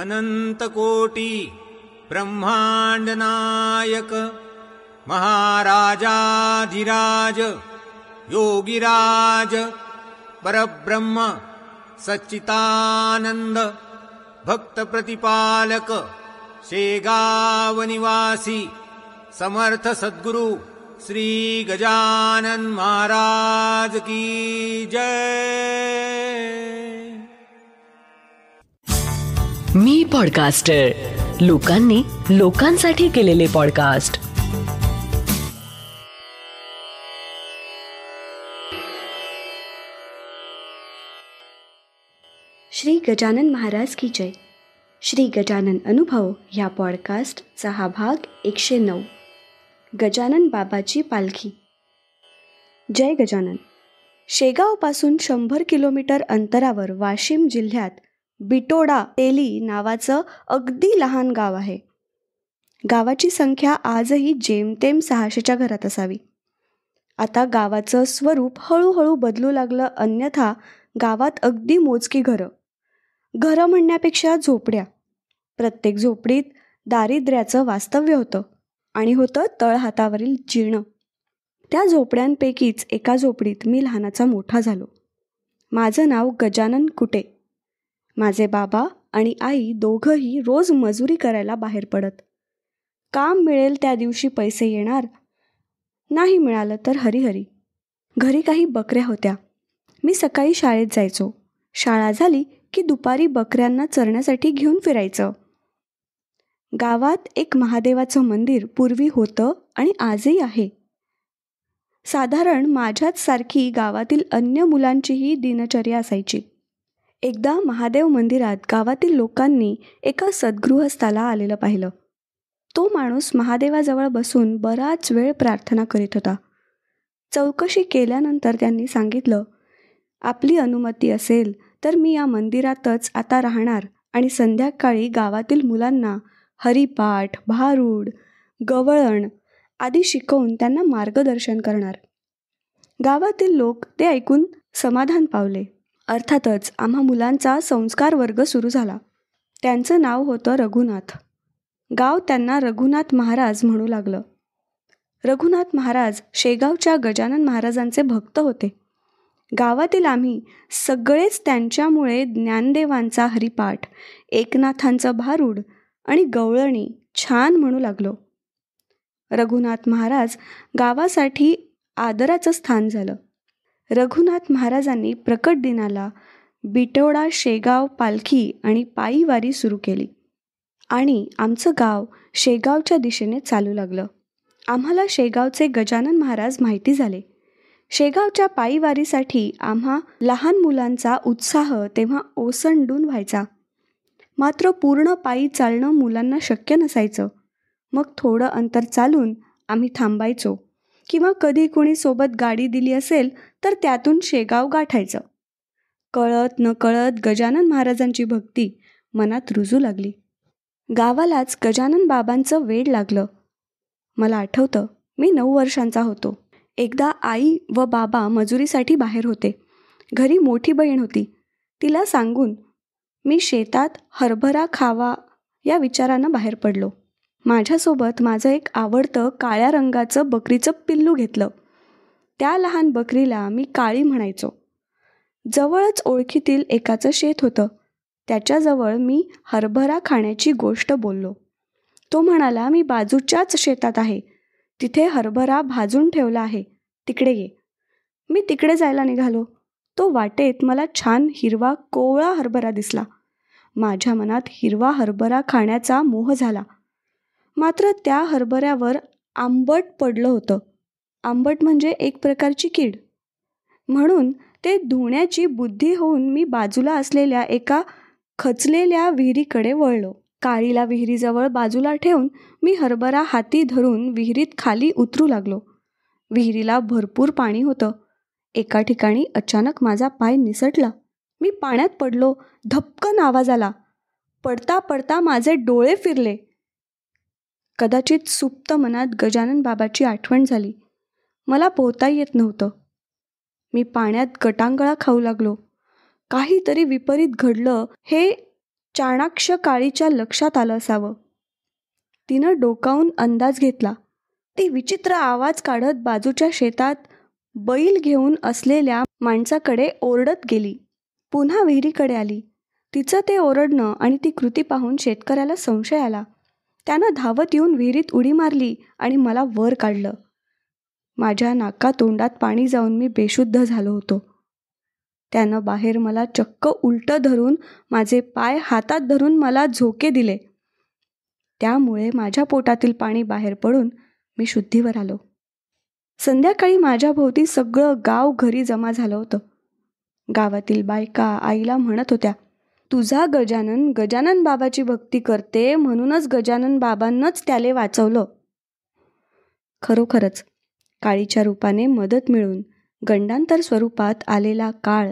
अनन्तकोटि ब्रह्माण्डनायक महाराजाधिराज योगिराज परब्रह्म सच्चितानन्द भक्तप्रतिपालक सेगावनिवासी समर्थ सद्गुरु श्रीगजानन् महाराज की जय मी पॉडकास्टर लोकांनी लोकांसाठी केलेले पॉडकास्ट श्री गजानन महाराज की जय श्री गजानन अनुभव ह्या पॉडकास्टचा हा भाग एकशे नऊ गजानन बाबाची पालखी जय गजानन शेगावपासून शंभर किलोमीटर अंतरावर वाशिम जिल्ह्यात बिटोडा तेली नावाचं अगदी लहान गाव आहे गावाची संख्या आजही जेमतेम सहाशेच्या घरात असावी आता गावाचं स्वरूप हळूहळू बदलू लागलं अन्यथा गावात अगदी मोजकी घरं घरं म्हणण्यापेक्षा झोपड्या प्रत्येक झोपडीत दारिद्र्याचं वास्तव्य होतं आणि होतं तळहातावरील जीर्ण त्या झोपड्यांपैकीच एका झोपडीत मी लहानाचा मोठा झालो माझं नाव गजानन कुटे माझे बाबा आणि आई दोघंही रोज मजुरी करायला बाहेर पडत काम मिळेल त्या दिवशी पैसे येणार नाही मिळालं तर हरी घरी काही बकऱ्या होत्या मी सकाळी शाळेत जायचो शाळा झाली की दुपारी बकऱ्यांना चरण्यासाठी घेऊन फिरायचं गावात एक महादेवाचं मंदिर पूर्वी होतं आणि आजही आहे साधारण माझ्याच सारखी गावातील अन्य मुलांचीही दिनचर्या असायची एकदा महादेव मंदिरात गावातील लोकांनी एका सद्गृहस्थाला आलेलं पाहिलं तो माणूस महादेवाजवळ बसून बराच वेळ प्रार्थना करीत होता चौकशी केल्यानंतर त्यांनी सांगितलं आपली अनुमती असेल तर मी या मंदिरातच आता राहणार आणि संध्याकाळी गावातील मुलांना हरिपाठ भारूड गवळण आदी शिकवून त्यांना मार्गदर्शन करणार गावातील लोक ते ऐकून समाधान पावले अर्थातच आम्हा मुलांचा संस्कार वर्ग सुरू झाला त्यांचं नाव होतं रघुनाथ गाव त्यांना रघुनाथ महाराज म्हणू लागलं रघुनाथ महाराज शेगावच्या गजानन महाराजांचे भक्त होते गावातील आम्ही सगळेच त्यांच्यामुळे ज्ञानदेवांचा हरिपाठ एकनाथांचं भारूड आणि गवळणी छान म्हणू लागलो रघुनाथ महाराज गावासाठी आदराचं स्थान झालं रघुनाथ महाराजांनी प्रकट दिनाला बिटवडा शेगाव पालखी आणि पायीवारी सुरू केली आणि आमचं गाव शेगावच्या दिशेने चालू लागलं आम्हाला शेगावचे गजानन महाराज माहिती झाले शेगावच्या पायीवारीसाठी आम्हा लहान मुलांचा उत्साह तेव्हा ओसंडून व्हायचा मात्र पूर्ण पायी चालणं मुलांना शक्य नसायचं मग थोडं अंतर चालून आम्ही थांबायचो किंवा कधी कुणी सोबत गाडी दिली असेल तर त्यातून शेगाव गाठायचं कळत न कळत गजानन महाराजांची भक्ती मनात रुजू लागली गावालाच गजानन बाबांचं वेड लागलं मला आठवतं मी नऊ वर्षांचा होतो एकदा आई व बाबा मजुरीसाठी बाहेर होते घरी मोठी बहीण होती तिला सांगून मी शेतात हरभरा खावा या विचारानं बाहेर पडलो माझ्यासोबत माझं एक आवडतं काळ्या रंगाचं बकरीचं पिल्लू घेतलं त्या लहान बकरीला मी काळी म्हणायचो जवळच ओळखीतील एकाचं शेत होतं त्याच्याजवळ मी हरभरा खाण्याची गोष्ट बोललो तो म्हणाला मी बाजूच्याच शेतात आहे तिथे हरभरा भाजून ठेवला आहे तिकडे ये मी तिकडे जायला निघालो तो वाटेत मला छान हिरवा कोवळा हरभरा दिसला माझ्या मनात हिरवा हरभरा खाण्याचा मोह झाला मात्र त्या हरभऱ्यावर आंबट पडलं होतं आंबट म्हणजे एक प्रकारची कीड म्हणून ते धुण्याची बुद्धी होऊन मी बाजूला असलेल्या एका खचलेल्या विहिरीकडे वळलो काळीला विहिरीजवळ बाजूला ठेवून मी हरभरा हाती धरून विहिरीत खाली उतरू लागलो विहिरीला भरपूर पाणी होतं एका ठिकाणी अचानक माझा पाय निसटला मी पाण्यात पडलो धपकन आवाज आला पडता पडता माझे डोळे फिरले कदाचित सुप्त मनात गजानन बाबाची आठवण झाली मला पोहता येत नव्हतं मी पाण्यात गटांगळा खाऊ लागलो काहीतरी विपरीत घडलं हे चाणाक्ष काळीच्या लक्षात आलं असावं तिनं डोकावून अंदाज घेतला ती विचित्र आवाज काढत बाजूच्या शेतात बैल घेऊन असलेल्या माणसाकडे ओरडत गेली पुन्हा विहिरीकडे आली तिचं ते ओरडणं आणि ती कृती पाहून शेतकऱ्याला संशय आला त्यानं धावत येऊन विहिरीत उडी मारली आणि मला वर काढलं माझ्या नाका तोंडात पाणी जाऊन मी बेशुद्ध झालो होतो त्यानं बाहेर मला चक्क उलटं धरून माझे पाय हातात धरून मला झोके दिले त्यामुळे माझ्या पोटातील पाणी बाहेर पडून मी शुद्धीवर आलो संध्याकाळी माझ्या भोवती सगळं गाव घरी जमा झालं होतं गावातील बायका आईला म्हणत होत्या तुझा गजानन गजानन बाबाची भक्ती करते म्हणूनच गजानन बाबांनाच त्याले वाचवलं खरोखरच काळीच्या रूपाने मदत मिळून गंडांतर स्वरूपात आलेला काळ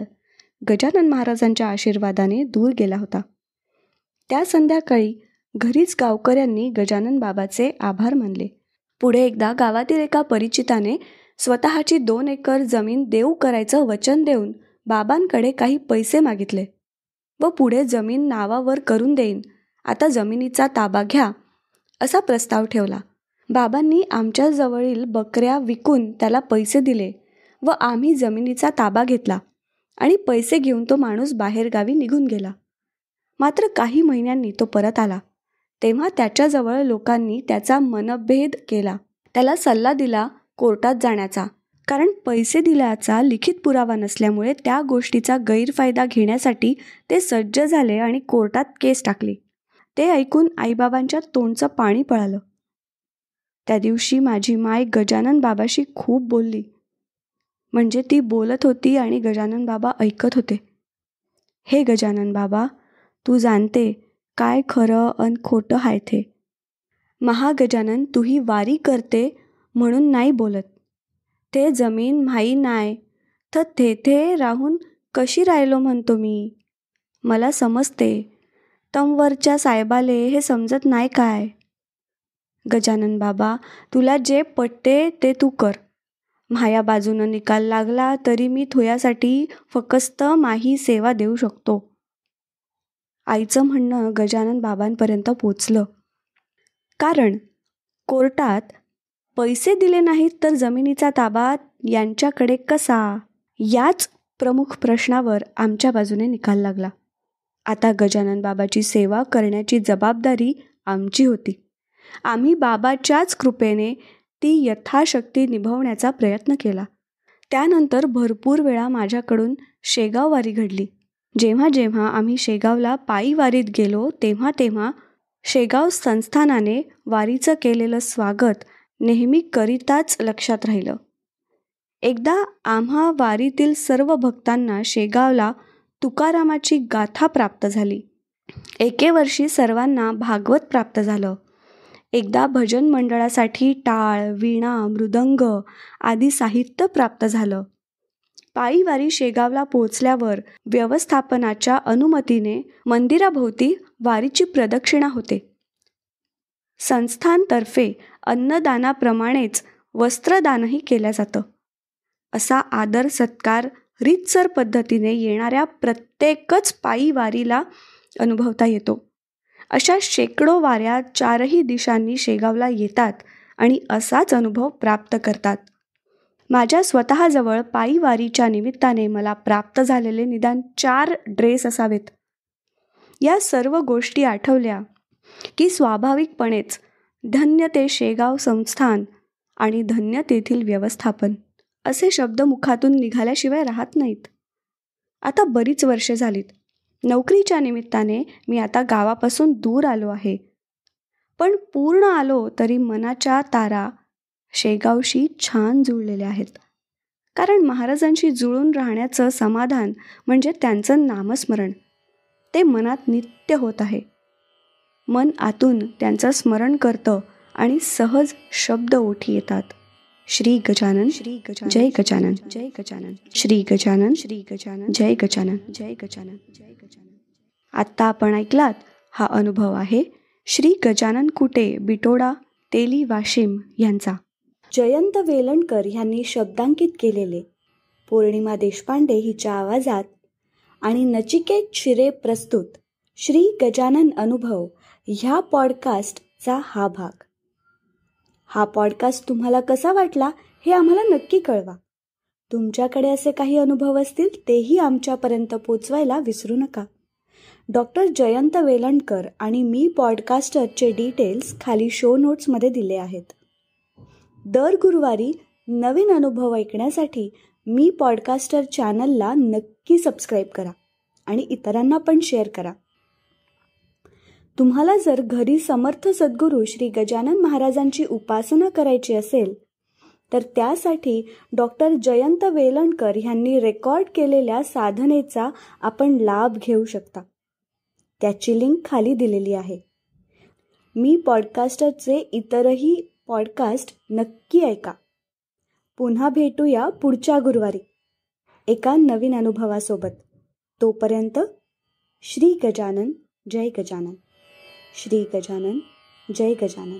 गजानन महाराजांच्या आशीर्वादाने दूर गेला होता त्या संध्याकाळी घरीच गावकऱ्यांनी गजानन बाबाचे आभार मानले पुढे एकदा गावातील एका परिचिताने स्वतःची दोन एकर जमीन देऊ करायचं वचन देऊन बाबांकडे काही पैसे मागितले व पुढे जमीन नावावर करून देईन आता जमिनीचा ताबा घ्या असा प्रस्ताव ठेवला बाबांनी आमच्याजवळील बकऱ्या विकून त्याला पैसे दिले व आम्ही जमिनीचा ताबा घेतला आणि पैसे घेऊन तो माणूस बाहेरगावी निघून गेला मात्र काही महिन्यांनी तो परत आला तेव्हा त्याच्याजवळ लोकांनी त्याचा मनभेद केला त्याला सल्ला दिला कोर्टात जाण्याचा कारण पैसे दिल्याचा लिखित पुरावा नसल्यामुळे त्या गोष्टीचा गैरफायदा घेण्यासाठी ते सज्ज झाले आणि कोर्टात केस टाकले ते ऐकून आईबाबांच्या तोंडचं पाणी पळालं त्या दिवशी माझी माय गजानन बाबाशी खूप बोलली म्हणजे ती बोलत होती आणि गजानन बाबा ऐकत होते हे गजानन बाबा तू जाणते काय खरं अन खोटं आहे ते महागजानन तूही वारी करते म्हणून नाही बोलत ते जमीन म्हाई नाय तर तेथे राहून कशी राहिलो म्हणतो मी मला समजते तमवरच्या साहेबाले हे समजत नाही काय गजानन बाबा तुला जे पटते ते तू कर माया बाजूनं निकाल लागला तरी मी थोयासाठी फकस्त माही सेवा देऊ शकतो आईचं म्हणणं गजानन बाबांपर्यंत पोचलं कारण कोर्टात पैसे दिले नाहीत तर जमिनीचा ताबा यांच्याकडे कसा याच प्रमुख प्रश्नावर आमच्या बाजूने निकाल लागला आता गजानन बाबाची सेवा करण्याची जबाबदारी आमची होती आम्ही बाबाच्याच कृपेने ती यथाशक्ती निभवण्याचा प्रयत्न केला त्यानंतर भरपूर वेळा माझ्याकडून शेगाव वारी घडली जेव्हा जेव्हा आम्ही शेगावला पायी वारीत गेलो तेव्हा तेव्हा शेगाव संस्थानाने वारीचं केलेलं स्वागत नेहमी करिताच लक्षात राहिलं एकदा आम्हा वारीतील सर्व भक्तांना शेगावला तुकारामाची गाथा प्राप्त झाली एके वर्षी सर्वांना भागवत प्राप्त झालं एकदा भजन मंडळासाठी टाळ वीणा मृदंग आदी साहित्य प्राप्त झालं पायीवारी शेगावला पोहोचल्यावर व्यवस्थापनाच्या अनुमतीने मंदिराभोवती वारीची प्रदक्षिणा होते संस्थांतर्फे अन्नदानाप्रमाणेच वस्त्रदानही केलं जातं असा आदर सत्कार रीतसर पद्धतीने येणाऱ्या प्रत्येकच पायी वारीला अनुभवता येतो अशा शेकडो वाऱ्या चारही दिशांनी शेगावला येतात आणि असाच अनुभव प्राप्त करतात माझ्या स्वतःजवळ पायी वारीच्या निमित्ताने मला प्राप्त झालेले निदान चार ड्रेस असावेत या सर्व गोष्टी आठवल्या की स्वाभाविकपणेच धन्य ते शेगाव संस्थान आणि धन्य तेथील व्यवस्थापन असे शब्द मुखातून निघाल्याशिवाय राहत नाहीत आता बरीच वर्षे झालीत नोकरीच्या निमित्ताने मी आता गावापासून दूर आलो आहे पण पूर्ण आलो तरी मनाच्या तारा शेगावशी छान जुळलेल्या आहेत कारण महाराजांशी जुळून राहण्याचं समाधान म्हणजे त्यांचं नामस्मरण ते मनात नित्य होत आहे मन आतून त्यांचं स्मरण करतं आणि सहज शब्द ओठी येतात श्री गजानन श्री गजान जय गजानन जय गजानन श्री गजानन श्री गजानन जय गजानन जय गजानन जय गजानन आत्ता आपण ऐकलात हा अनुभव आहे श्री गजानन कुटे बिटोडा तेली वाशिम यांचा जयंत वेलणकर यांनी शब्दांकित केलेले पौर्णिमा देशपांडे हिच्या आवाजात आणि नचिकेत शिरे प्रस्तुत श्री गजानन अनुभव ह्या पॉडकास्टचा हा भाग हा पॉडकास्ट तुम्हाला कसा वाटला हे आम्हाला नक्की कळवा तुमच्याकडे असे काही अनुभव असतील तेही आमच्यापर्यंत पोचवायला विसरू नका डॉक्टर जयंत वेलणकर आणि मी पॉडकास्टरचे डिटेल्स खाली शो नोट्समध्ये दिले आहेत दर गुरुवारी नवीन अनुभव ऐकण्यासाठी मी पॉडकास्टर चॅनलला नक्की सबस्क्राईब करा आणि इतरांना पण शेअर करा तुम्हाला जर घरी समर्थ सद्गुरू श्री गजानन महाराजांची उपासना करायची असेल तर त्यासाठी डॉक्टर जयंत वेलणकर यांनी रेकॉर्ड केलेल्या साधनेचा आपण लाभ घेऊ शकता त्याची लिंक खाली दिलेली आहे मी पॉडकास्टरचे इतरही पॉडकास्ट नक्की ऐका पुन्हा भेटूया पुढच्या गुरुवारी एका नवीन अनुभवासोबत तोपर्यंत श्री गजानन जय गजानन श्री गजानन जय गजानन